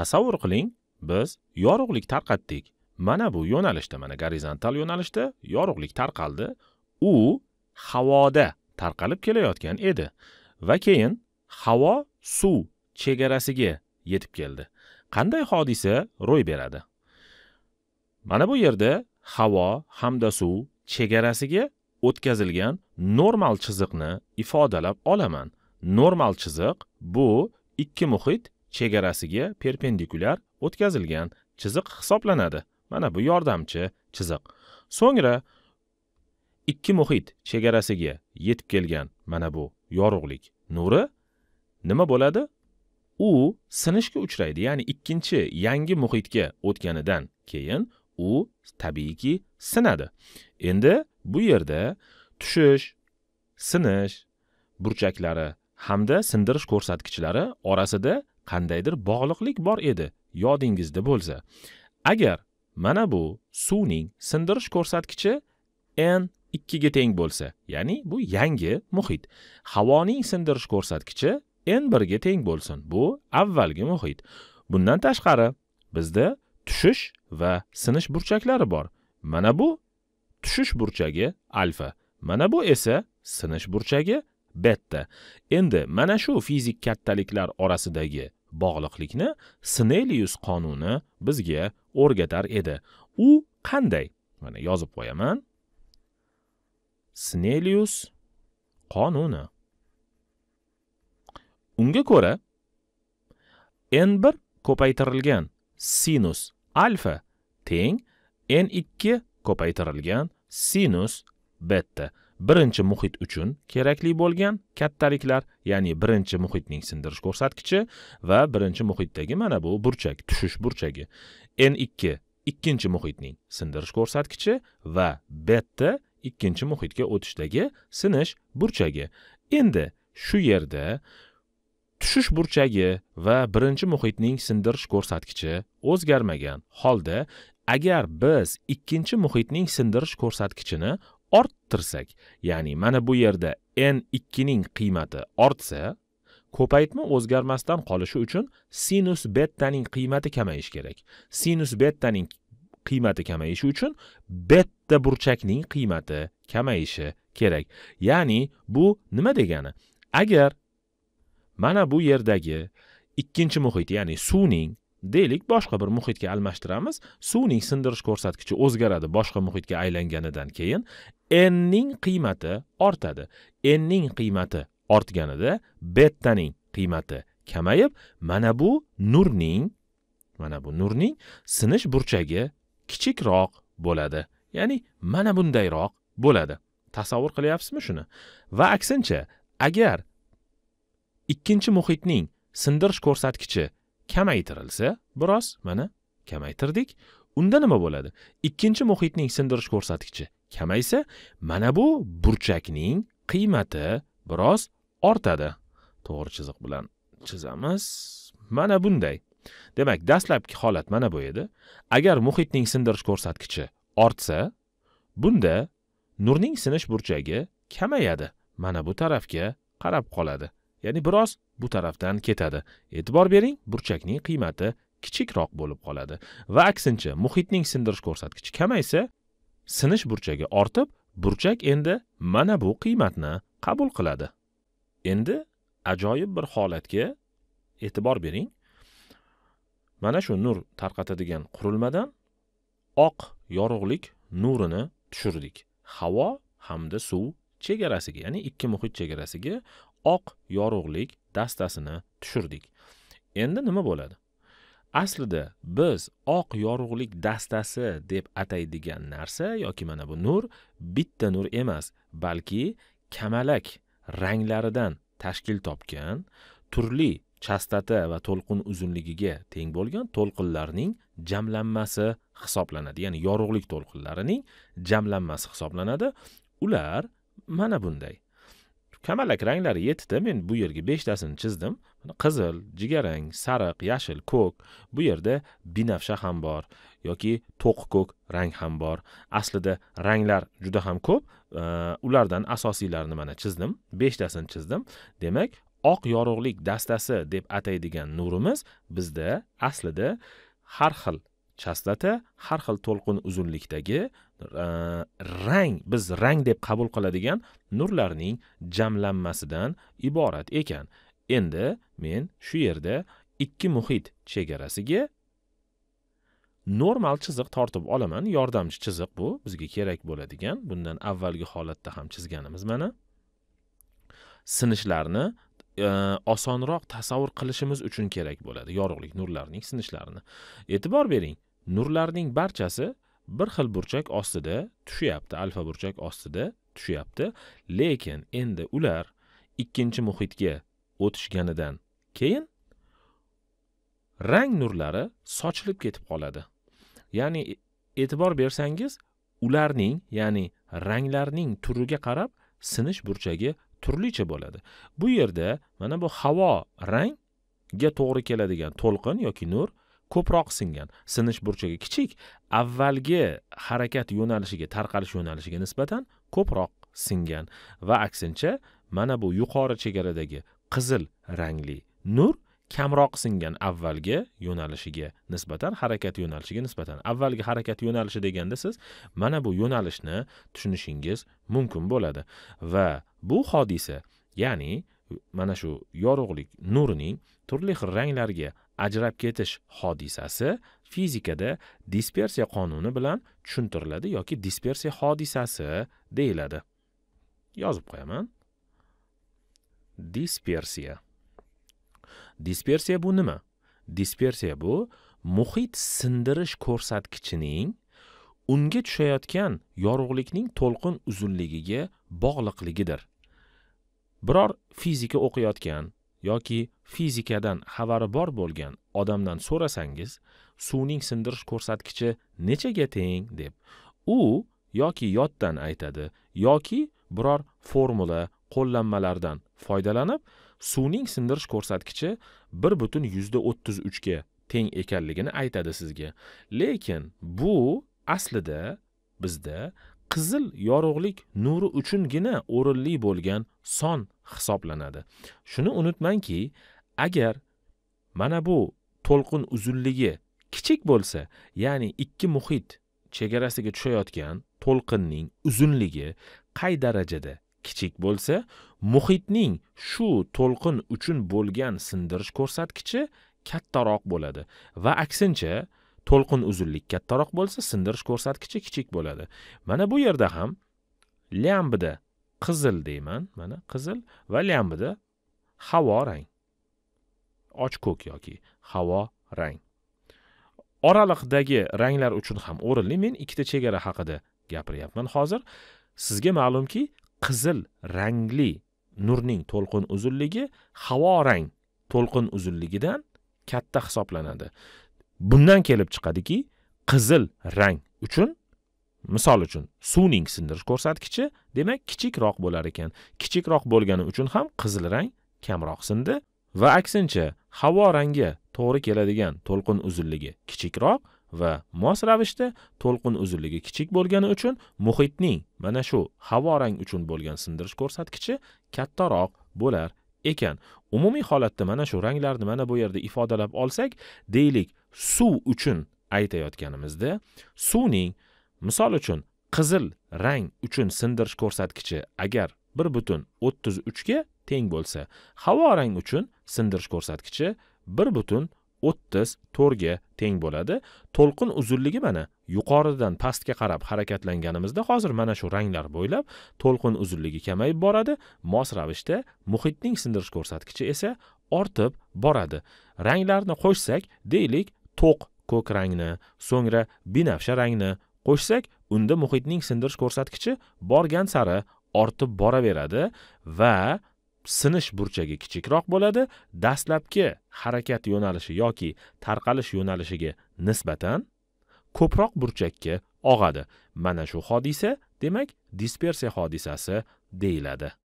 tasavvur qiling biz yorug'lik tarqatdik mana bu yo'nalishda mana gorizontal yo'nalishda yorug'lik tarqaldi u havoda tarqalib kelayotgan edi va keyin havo suv chegarasiga yetib keldi qanday hodisa ro'y beradi mana bu yerda havo hamda suv chegarasiga o'tkazilgan normal chiziqni ifodalab olaman normal chiziq bu ikki muhit chegarasiga perpendikulyar o'tkazilgan chiziq hisoblanadi mana bu yordamchi chiziq so'ngra ikki muhit chegarasiga yetib kelgan mana bu yorug'lik nuri nima bo'ladi u sinishga uchraydi ya'ni ikkinchi yangi muhitga o'tganidan keyin u tabiiyki sinadi endi bu yerda tushish sinish burchaklari hamda sindirish ko'rsatkichlari orasida qandaydir bog'liqlik bor edi yodingizda bo'lsa agar mana bu suvning sindirish ko'rsatkichi n ikkiga teng bo'lsa ya'ni bu yangi muhit havoning sindirish ko'rsatkichi n birga teng bo'lsin bu avvalgi muhit bundan tashqari bizda tushish va sinish burchaklari bor mana bu tushish burchagi alfa mana bu esa sinish burchagi betta endi mana shu fizik kattaliklar orasidagi bog'liqlikni snelius qonuni bizga o'rgatar edi u qanday mana yozib qo'yaman snelius qonuni unga ko'ra n 1 ko'paytirilgan sinus alfa teng n 2 ko'paytirilgan sinus betta birinchi muhit uchun kerakli bo'lgan kattaliklar ya'ni birinchi muhitning sindirish ko'rsatkichi va birinchi muhitdagi mana bu burchak tushish burchagi n ikki ikkinchi muhitning sindirish ko'rsatkichi va betta ikkinchi muhitga o'tishdagi sinish burchagi endi shu yerda tushish burchagi va birinchi muhitning sindirish ko'rsatkichi o'zgarmagan holda agar biz ikkinchi muhitning sindirish ko'rsatkichini orttirsak ya'ni mana bu yerda n 2 ning qiymati ortsa ko'paytma o'zgarmasdan qolishi uchun sinus bettaning qiymati kamayishi kerak sinus bettaning qiymati kamayishi uchun betta burchakning qiymati kamayishi kerak ya'ni bu nima degani agar mana bu yerdagi ikkinchi muhit ya'ni suvning deylik boshqa bir muhitga almashtiramiz suvning sindirish ko'rsatkichi o'zgaradi boshqa muhitga aylanganidan keyin n ning qiymati ortadi n ning qiymati ortganida bettaning qiymati kamayib mana bu nurning mana bu nurning sinish burchagi kichikroq bo'ladi ya'ni mana bundayroq bo'ladi tasavvur qilyapsizmi shuni va aksincha agar ikkinchi muhitning sindirish ko'rsatkichi kamaytirilsa biroz mana kamaytirdik unda nima bo'ladi ikkinchi muhitning sindirish ko'rsatkichi kamaysa mana bu burchakning qiymati biroz ortadi to'g'ri chiziq bilan chizamiz mana bunday demak dastlabki holat mana bu edi agar muhitning sindirish ko'rsatkichi ortsa bunda nurning sinish burchagi kamayadi mana bu tarafga qarab qoladi ya'ni biroz bu tarafdan ketadi e'tibor bering burchakning qiymati kichikroq bo'lib qoladi va aksincha muhitning sindirish ko'rsatkichi kamaysa sinish burchagi ortib burchak endi mana bu qiymatni qabul qiladi endi ajoyib bir holatga e'tibor bering mana shu nur tarqatadigan qurilmadan oq yorug'lik nurini tushirdik havo hamda suv chegarasiga ya'ni ikki muhit chegarasiga oq yorug'lik dastasini tushirdik endi nima bo'ladi aslida biz oq yorug'lik dastasi deb ataydigan narsa yoki mana bu nur bitta nur emas balki kamalak ranglaridan tashkil topgan turli chastota va to'lqin uzunligiga teng bo'lgan to'lqinlarning jamlanmasi hisoblanadi ya'ni yorug'lik to'lqinlarining jamlanmasi hisoblanadi ular mana bunday kamalak ranglari yetida men bu yerga beshtasini chizdim qizil jigarang sariq yashil ko'k bu yerda binafsha ham bor yoki to'q ko'k rang ham bor aslida ranglar juda ham ko'p ulardan asosiylarini mana chizdim beshtasini chizdim demak oq yorug'lik dastasi deb ataydigan nurimiz bizda aslida har xil chastota har xil to'lqin uzunlikdagi rang biz rang deb qabul qiladigan nurlarning jamlanmasidan iborat ekan endi men shu yerda ikki muhit chegarasiga normal chiziq tortib olaman yordamchi chiziq bu bizga kerak bo'ladigan bundan avvalgi holatda ham chizganimiz mana sinishlarni e, osonroq tasavvur qilishimiz uchun kerak bo'ladi yorug'lik nurlarning sinishlarini e'tibor bering nurlarning barchasi bir xil burchak ostida tushyapti alfa burchak ostida tushyapti lekin endi ular ikkinchi muhitga o'tishganidan keyin rang nurlari sochilib ketib qoladi ya'ni e, e'tibor bersangiz ularning ya'ni ranglarning turiga qarab sinish burchagi turlicha bo'ladi bu yerda mana bu havo rangga to'g'ri keladigan to'lqin yoki nur ko'proq singan sinish burchagi kichik avvalgi harakat yo'nalishiga tarqalish yo'nalishiga nisbatan ko'proq singan va aksincha mana bu yuqori chegaradagi qizil rangli nur kamroq singan avvalgi yo'nalishiga nisbatan harakat yo'nalishiga nisbatan avvalgi harakat yo'nalishi deganda siz mana bu yo'nalishni tushunishingiz mumkin bo'ladi va bu hodisa ya'ni mana shu yorug'lik nurining turli xil ranglarga ajrab ketish hodisasi fizikada dispersiya qonuni bilan tushuntiriladi yoki dispersiya hodisasi deyiladi yozib qo'yaman dispersiya dispersiya bu nima dispersiya bu muhit sindirish ko'rsatkichining unga tushayotgan yorug'likning to'lqin uzunligiga bog'liqligidir biror fizika o'qiyotgan yoki fizikadan xabari bor bo'lgan odamdan so'rasangiz suvning sindirish ko'rsatkichi nechaga teng deb u yoki yoddan aytadi yoki biror formula qo'llanmalardan foydalanib suvning sindirish ko'rsatkichi bir butun yuzda o'ttiz uchga teng ekanligini aytadi sizga lekin bu aslida bizda qizil yorug'lik nuri uchungina o'rinli bo'lgan son hisoblanadi shuni unutmangki agar mana bu to'lqin uzunligi kichik bo'lsa ya'ni ikki muhit chegarasiga tushayotgan to'lqinning uzunligi qay darajada kichik bo'lsa muhitning shu to'lqin uchun bo'lgan sindirish ko'rsatkichi kattaroq bo'ladi va aksincha to'lqin uzunlik kattaroq bo'lsa sindirish ko'rsatkichi kichik bo'ladi mana bu yerda ham lyambida qizil deyman mana qizil va lyambida havo rang och ko'k yoki havo rang oraliqdagi ranglar uchun ham o'rinli men ikkita chegara haqida gapiryapman hozir sizga ma'lumki qizil rangli nurning to'lqin uzunligi havo rang to'lqin uzunligidan katta hisoblanadi bundan kelib chiqadiki qizil rang uchun misol uchun suvning sindirish ko'rsatkichi demak kichikroq bo'lar ekan kichikroq bo'lgani uchun ham qizil rang kamroq sindi va aksincha havo rangi to'g'ri keladigan to'lqin uzunligi kichikroq va mos ravishda to'lqin uzunligi kichik bo'lgani uchun muhitning mana shu havo rang uchun bo'lgan sindirish ko'rsatkichi kattaroq bo'lar ekan umumiy holatda mana shu ranglarni mana bu yerda ifodalab olsak deylik suv uchun aytayotganimizda suvning misol uchun qizil rang uchun sindirish ko'rsatkichi agar bir butun o'ttiz uchga teng bo'lsa havo rang uchun sindirish ko'rsatkichi bir butun o'ttiz to'rtga teng bo'ladi to'lqin uzunligi mana yuqoridan pastga qarab harakatlanganimizda hozir mana shu ranglar bo'ylab to'lqin uzunligi kamayib boradi mos ravishda muhitning sindirish ko'rsatkichi esa ortib boradi ranglarni qo'shsak deylik to'q ko'k rangni so'ngra binafsha rangni qo'shsak unda muhitning sindirish ko'rsatkichi borgan sari ortib boraveradi va sinish burchagi kichikroq bo'ladi dastlabki harakat yo'nalishi yoki tarqalish yo'nalishiga nisbatan ko'proq burchakka og'adi mana shu hodisa demak dispersiya hodisasi deyiladi